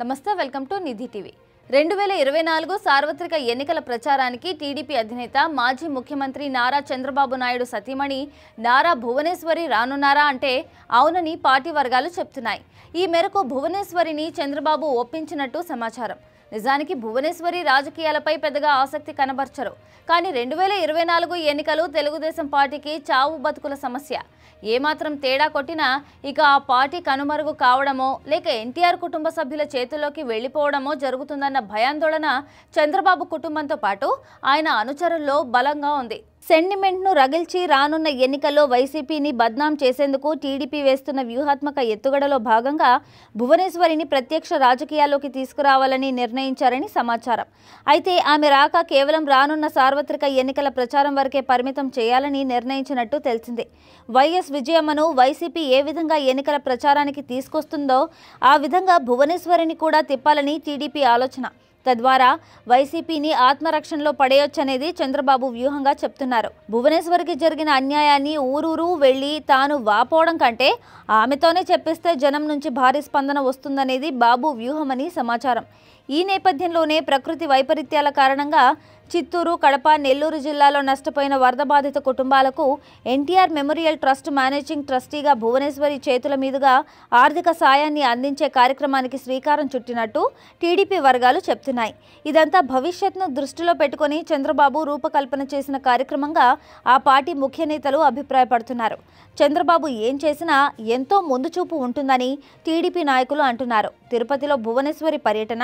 నమస్తే welcome to Nidhi TV రెండు వేల ఇరవై నాలుగు సార్వత్రిక ఎన్నికల ప్రచారానికి టీడీపీ అధినేత మాజీ ముఖ్యమంత్రి నారా చంద్రబాబు నాయుడు సతీమణి నారా భువనేశ్వరి రానున్నారా అంటే అవునని పార్టీ వర్గాలు చెప్తున్నాయి ఈ మేరకు భువనేశ్వరిని చంద్రబాబు ఒప్పించినట్టు సమాచారం నిజానికి భువనేశ్వరి రాజకీయాలపై పెద్దగా ఆసక్తి కనబర్చరు కానీ రెండు వేల ఇరవై నాలుగు ఎన్నికలు తెలుగుదేశం పార్టీకి చావు బతుకుల సమస్య ఏమాత్రం తేడా కొట్టినా ఇక ఆ పార్టీ కనుమరుగు కావడమో లేక ఎన్టీఆర్ కుటుంబ సభ్యుల చేతుల్లోకి వెళ్ళిపోవడమో జరుగుతుందన్న భయాందోళన చంద్రబాబు కుటుంబంతో పాటు ఆయన అనుచరుల్లో బలంగా ఉంది సెంటిమెంట్ను రగిల్చి రానున్న ఎన్నికల్లో వైసీపీని బద్నాం చేసేందుకు టీడీపీ వేస్తున్న వ్యూహాత్మక ఎత్తుగడలో భాగంగా భువనేశ్వరిని ప్రత్యక్ష రాజకీయాల్లోకి తీసుకురావాలని నిర్ణయించారని సమాచారం అయితే ఆమె రాక కేవలం రానున్న సార్వత్రిక ఎన్నికల ప్రచారం వరకే పరిమితం చేయాలని నిర్ణయించినట్టు తెలిసింది వైఎస్ విజయమ్మను వైసీపీ ఏ విధంగా ఎన్నికల ప్రచారానికి తీసుకొస్తుందో ఆ విధంగా భువనేశ్వరిని కూడా తిప్పాలని టీడీపీ ఆలోచన తద్వారా వైసీపీని ఆత్మరక్షణలో పడేయొచ్చనేది చంద్రబాబు వ్యూహంగా చెప్తున్నారు భువనేశ్వర్కి జరిగిన అన్యాయాన్ని ఊరూరు వెళ్లి తాను వాపోవడం కంటే ఆమెతోనే చెప్పిస్తే జనం నుంచి భారీ స్పందన వస్తుందనేది బాబు వ్యూహమని సమాచారం ఈ నేపథ్యంలోనే ప్రకృతి వైపరీత్యాల కారణంగా చిత్తూరు కడప నెల్లూరు జిల్లాలో నష్టపోయిన వరద బాధిత కుటుంబాలకు ఎన్టీఆర్ మెమోరియల్ ట్రస్ట్ మేనేజింగ్ ట్రస్టీగా భువనేశ్వరి చేతుల మీదుగా ఆర్థిక సాయాన్ని అందించే కార్యక్రమానికి శ్రీకారం చుట్టినట్టు టీడీపీ వర్గాలు చెప్తున్నాయి ఇదంతా భవిష్యత్ను దృష్టిలో పెట్టుకుని చంద్రబాబు రూపకల్పన చేసిన కార్యక్రమంగా ఆ పార్టీ ముఖ్య నేతలు అభిప్రాయపడుతున్నారు చంద్రబాబు ఏం చేసినా ఎంతో ముందుచూపు ఉంటుందని టీడీపీ నాయకులు అంటున్నారు తిరుపతిలో భువనేశ్వరి పర్యటన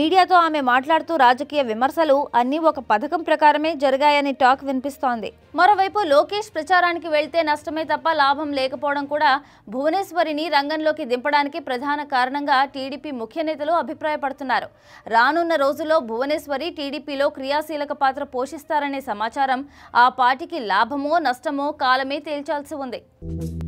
మీడియాతో ఆమె మాట్లాడుతూ రాజకీయ విమర్శలు అన్నీ ఒక పథకం ప్రకారమే జరిగాయని టాక్ వినిపిస్తోంది మరోవైపు లోకేష్ ప్రచారానికి వెళ్తే నష్టమే తప్ప లాభం లేకపోవడం కూడా భువనేశ్వరిని రంగంలోకి దింపడానికి ప్రధాన కారణంగా టీడీపీ ముఖ్య నేతలు అభిప్రాయపడుతున్నారు రానున్న రోజుల్లో భువనేశ్వరి టీడీపీలో క్రియాశీలక పాత్ర పోషిస్తారనే సమాచారం ఆ పార్టీకి లాభమో నష్టమో కాలమే తేల్చాల్సి ఉంది